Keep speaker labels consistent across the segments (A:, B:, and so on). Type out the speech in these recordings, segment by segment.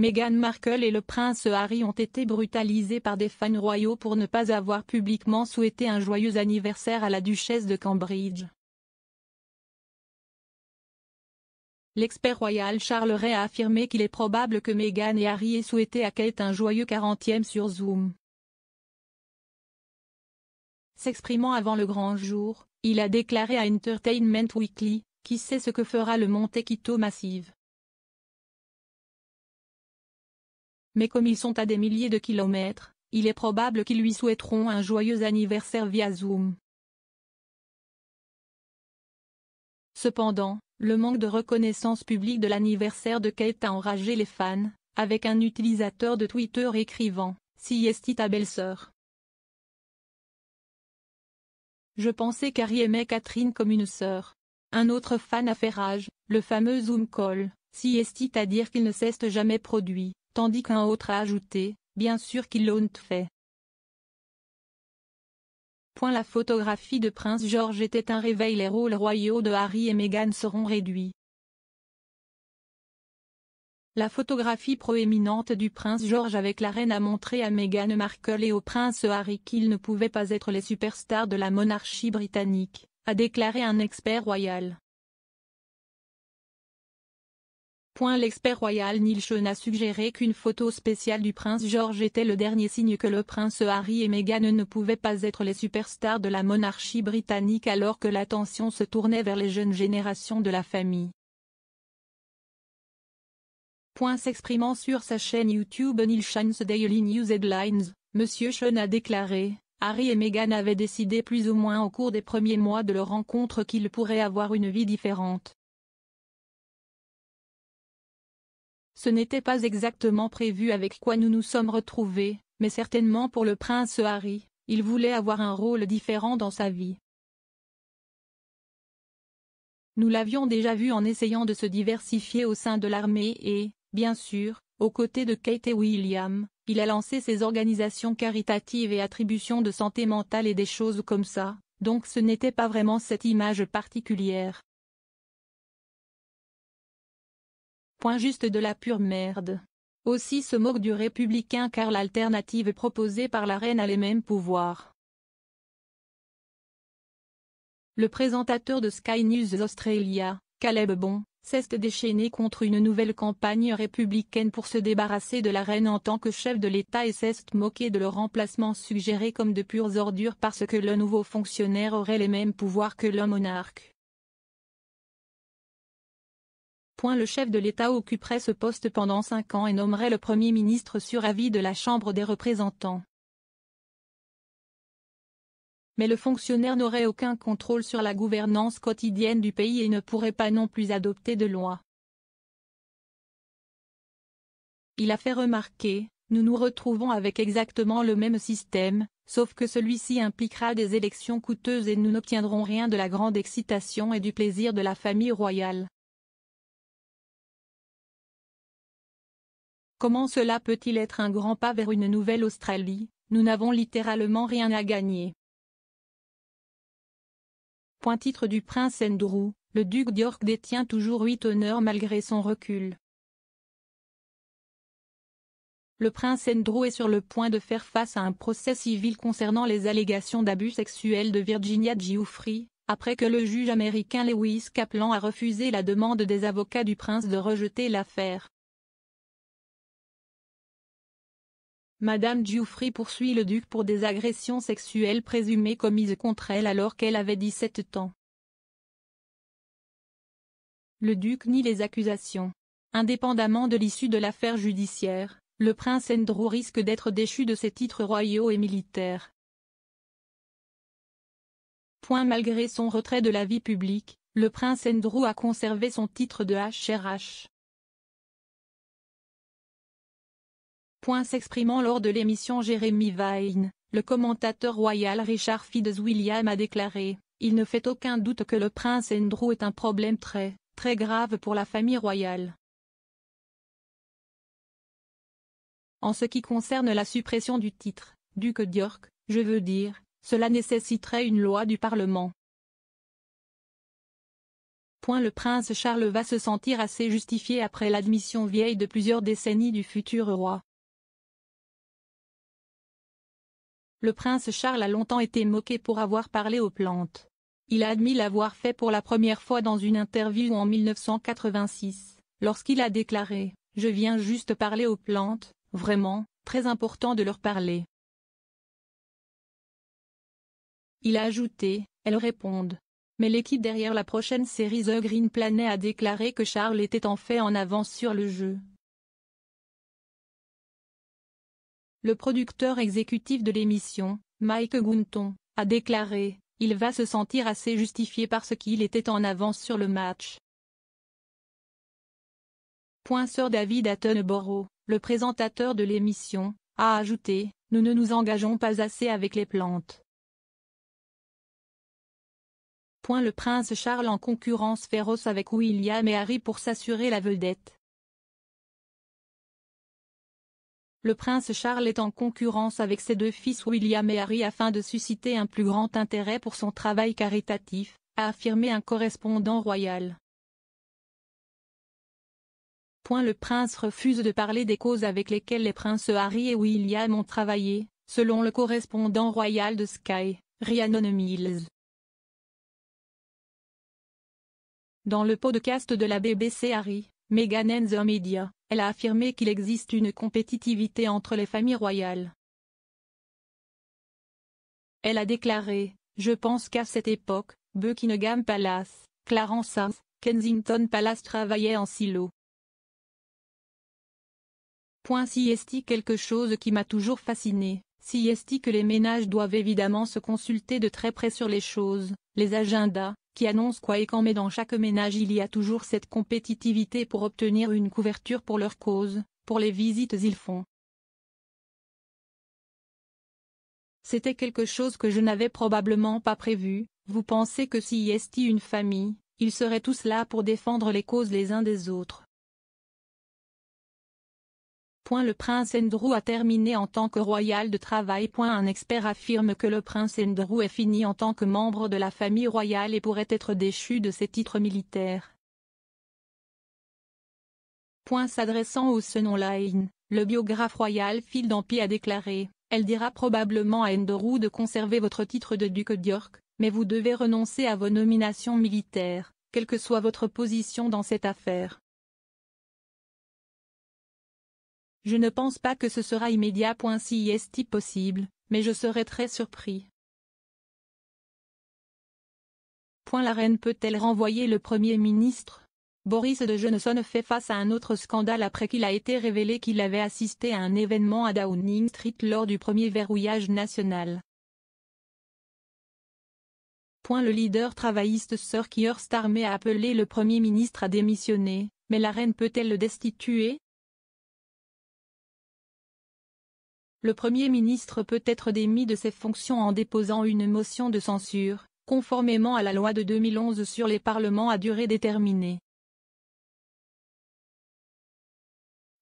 A: Meghan Markle et le prince Harry ont été brutalisés par des fans royaux pour ne pas avoir publiquement souhaité un joyeux anniversaire à la duchesse de Cambridge. L'expert royal Charles Ray a affirmé qu'il est probable que Meghan et Harry aient souhaité à Kate un joyeux 40e sur Zoom. S'exprimant avant le grand jour, il a déclaré à Entertainment Weekly, qui sait ce que fera le Monte Quito Massive. Mais comme ils sont à des milliers de kilomètres, il est probable qu'ils lui souhaiteront un joyeux anniversaire via Zoom. Cependant, le manque de reconnaissance publique de l'anniversaire de Kate a enragé les fans, avec un utilisateur de Twitter écrivant « Si est ta belle-sœur » Je pensais qu'Harry aimait Catherine comme une sœur. Un autre fan a fait rage, le fameux Zoom Call, si est-il à dire qu'il ne cesse jamais produit tandis qu'un autre a ajouté, bien sûr qu'ils l'ont fait. Point la photographie de Prince George était un réveil les rôles royaux de Harry et Meghan seront réduits. La photographie proéminente du prince George avec la reine a montré à Meghan Markle et au prince Harry qu'ils ne pouvaient pas être les superstars de la monarchie britannique, a déclaré un expert royal. point l'expert royal Neil Sean a suggéré qu'une photo spéciale du prince George était le dernier signe que le prince Harry et Meghan ne pouvaient pas être les superstars de la monarchie britannique alors que l'attention se tournait vers les jeunes générations de la famille. Point s'exprimant sur sa chaîne YouTube Neil Sean's Daily News Headlines, Monsieur Sean a déclaré Harry et Meghan avaient décidé plus ou moins au cours des premiers mois de leur rencontre qu'ils pourraient avoir une vie différente. Ce n'était pas exactement prévu avec quoi nous nous sommes retrouvés, mais certainement pour le prince Harry, il voulait avoir un rôle différent dans sa vie. Nous l'avions déjà vu en essayant de se diversifier au sein de l'armée et, bien sûr, aux côtés de Kate et William, il a lancé ses organisations caritatives et attributions de santé mentale et des choses comme ça, donc ce n'était pas vraiment cette image particulière. Point juste de la pure merde. Aussi se moque du républicain car l'alternative proposée par la reine a les mêmes pouvoirs. Le présentateur de Sky News Australia, Caleb Bon, s'est déchaîné contre une nouvelle campagne républicaine pour se débarrasser de la reine en tant que chef de l'État et s'est moqué de le remplacement suggéré comme de pures ordures parce que le nouveau fonctionnaire aurait les mêmes pouvoirs que le monarque le chef de l'État occuperait ce poste pendant cinq ans et nommerait le Premier ministre sur avis de la Chambre des représentants. Mais le fonctionnaire n'aurait aucun contrôle sur la gouvernance quotidienne du pays et ne pourrait pas non plus adopter de loi. Il a fait remarquer, nous nous retrouvons avec exactement le même système, sauf que celui-ci impliquera des élections coûteuses et nous n'obtiendrons rien de la grande excitation et du plaisir de la famille royale. Comment cela peut-il être un grand pas vers une nouvelle Australie Nous n'avons littéralement rien à gagner. Point titre du prince Andrew, le duc d'York détient toujours huit honneurs malgré son recul. Le prince Andrew est sur le point de faire face à un procès civil concernant les allégations d'abus sexuels de Virginia Giuffre, après que le juge américain Lewis Kaplan a refusé la demande des avocats du prince de rejeter l'affaire. Madame Giuffry poursuit le duc pour des agressions sexuelles présumées commises contre elle alors qu'elle avait 17 ans. Le duc nie les accusations. Indépendamment de l'issue de l'affaire judiciaire, le prince Andrew risque d'être déchu de ses titres royaux et militaires. Point malgré son retrait de la vie publique, le prince Andrew a conservé son titre de HRH. Point S'exprimant lors de l'émission Jérémy Vine, le commentateur royal Richard William a déclaré « Il ne fait aucun doute que le prince Andrew est un problème très, très grave pour la famille royale. » En ce qui concerne la suppression du titre, duc d'York, je veux dire, cela nécessiterait une loi du Parlement. Point le prince Charles va se sentir assez justifié après l'admission vieille de plusieurs décennies du futur roi. Le prince Charles a longtemps été moqué pour avoir parlé aux plantes. Il a admis l'avoir fait pour la première fois dans une interview en 1986, lorsqu'il a déclaré « Je viens juste parler aux plantes, vraiment, très important de leur parler. » Il a ajouté « Elles répondent. » Mais l'équipe derrière la prochaine série The Green Planet a déclaré que Charles était en fait en avance sur le jeu, Le producteur exécutif de l'émission, Mike Gunton, a déclaré « Il va se sentir assez justifié parce qu'il était en avance sur le match. » Sir David Attenborough, le présentateur de l'émission, a ajouté « Nous ne nous engageons pas assez avec les plantes. » Point le prince Charles en concurrence féroce avec William et Harry pour s'assurer la vedette. Le prince Charles est en concurrence avec ses deux fils William et Harry afin de susciter un plus grand intérêt pour son travail caritatif, a affirmé un correspondant royal. Point le prince refuse de parler des causes avec lesquelles les princes Harry et William ont travaillé, selon le correspondant royal de Sky, Rhiannon Mills. Dans le podcast de la BBC Harry, Meghan and the Media, elle a affirmé qu'il existe une compétitivité entre les familles royales. Elle a déclaré, je pense qu'à cette époque, Buckingham Palace, Clarence House, Kensington Palace travaillaient en silo. Point si est quelque chose qui m'a toujours fasciné si esti que les ménages doivent évidemment se consulter de très près sur les choses, les agendas, qui annoncent quoi et quand mais dans chaque ménage il y a toujours cette compétitivité pour obtenir une couverture pour leur cause, pour les visites ils font. C'était quelque chose que je n'avais probablement pas prévu, vous pensez que si esti une famille, ils seraient tous là pour défendre les causes les uns des autres. Le prince Andrew a terminé en tant que royal de travail. Un expert affirme que le prince Andrew est fini en tant que membre de la famille royale et pourrait être déchu de ses titres militaires. S'adressant au Senon Line, le biographe royal Phil Dampy a déclaré « Elle dira probablement à Andrew de conserver votre titre de duc d'York, mais vous devez renoncer à vos nominations militaires, quelle que soit votre position dans cette affaire. Je ne pense pas que ce sera immédiat. Si est possible, mais je serai très surpris. Point la reine peut-elle renvoyer le Premier ministre Boris de Johnson fait face à un autre scandale après qu'il a été révélé qu'il avait assisté à un événement à Downing Street lors du premier verrouillage national. Point le leader travailliste Sir Keir Starmer a appelé le Premier ministre à démissionner, mais la reine peut-elle le destituer Le Premier ministre peut être démis de ses fonctions en déposant une motion de censure, conformément à la loi de 2011 sur les parlements à durée déterminée.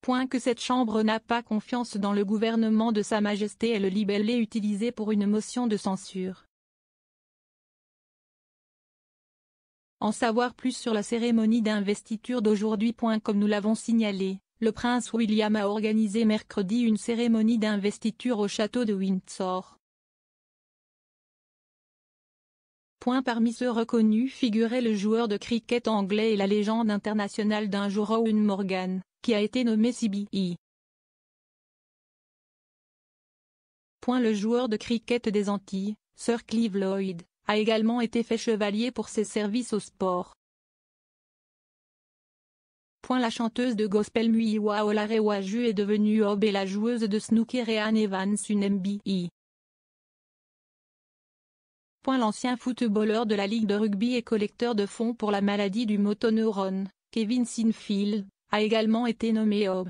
A: Point que cette Chambre n'a pas confiance dans le gouvernement de Sa Majesté et le libellé utilisé pour une motion de censure. En savoir plus sur la cérémonie d'investiture d'aujourd'hui. Comme nous l'avons signalé, le prince William a organisé mercredi une cérémonie d'investiture au château de Windsor. Point parmi ceux reconnus figurait le joueur de cricket anglais et la légende internationale d'un jour Owen Morgan, qui a été nommé CBI. Point le joueur de cricket des Antilles, Sir Clive Lloyd, a également été fait chevalier pour ses services au sport. Point la chanteuse de gospel Muiwa Olarewaju est devenue Ob et la joueuse de snooker Anne Evans une MBI. Point l'ancien footballeur de la Ligue de rugby et collecteur de fonds pour la maladie du motoneurone, Kevin Sinfield, a également été nommé Ob.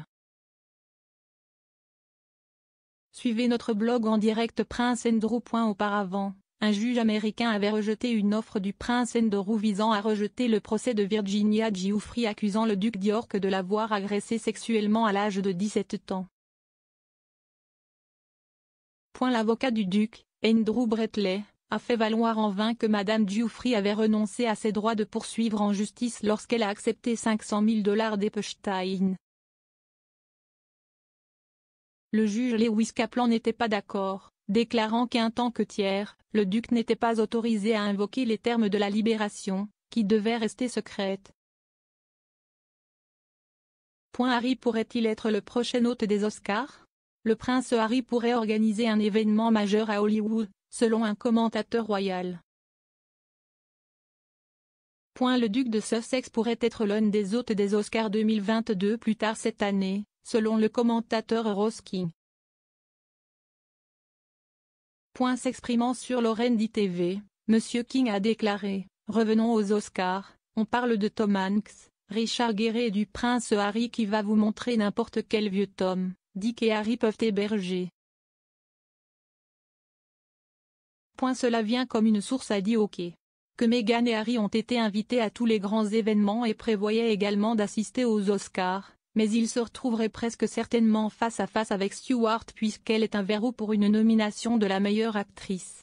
A: Suivez notre blog en direct princeandrew.auparavant un juge américain avait rejeté une offre du prince Andrew visant à rejeter le procès de Virginia Giuffre accusant le duc d'York de l'avoir agressée sexuellement à l'âge de 17 ans. L'avocat du duc, Andrew Bretley, a fait valoir en vain que Madame Giuffre avait renoncé à ses droits de poursuivre en justice lorsqu'elle a accepté 500 000 dollars d'Epstein. Le juge Lewis Kaplan n'était pas d'accord, déclarant qu'un tant que tiers, le duc n'était pas autorisé à invoquer les termes de la libération, qui devait rester secrètes. Point Harry pourrait-il être le prochain hôte des Oscars Le prince Harry pourrait organiser un événement majeur à Hollywood, selon un commentateur royal. Point Le duc de Sussex pourrait être l'un des hôtes des Oscars 2022 plus tard cette année, selon le commentateur Rose Point S'exprimant sur Lorraine TV, M. King a déclaré « Revenons aux Oscars, on parle de Tom Hanks, Richard Guéret et du prince Harry qui va vous montrer n'importe quel vieux Tom, Dick et Harry peuvent héberger. » Point Cela vient comme une source a dit OK. Que Meghan et Harry ont été invités à tous les grands événements et prévoyaient également d'assister aux Oscars, mais il se retrouverait presque certainement face à face avec Stewart puisqu'elle est un verrou pour une nomination de la meilleure actrice.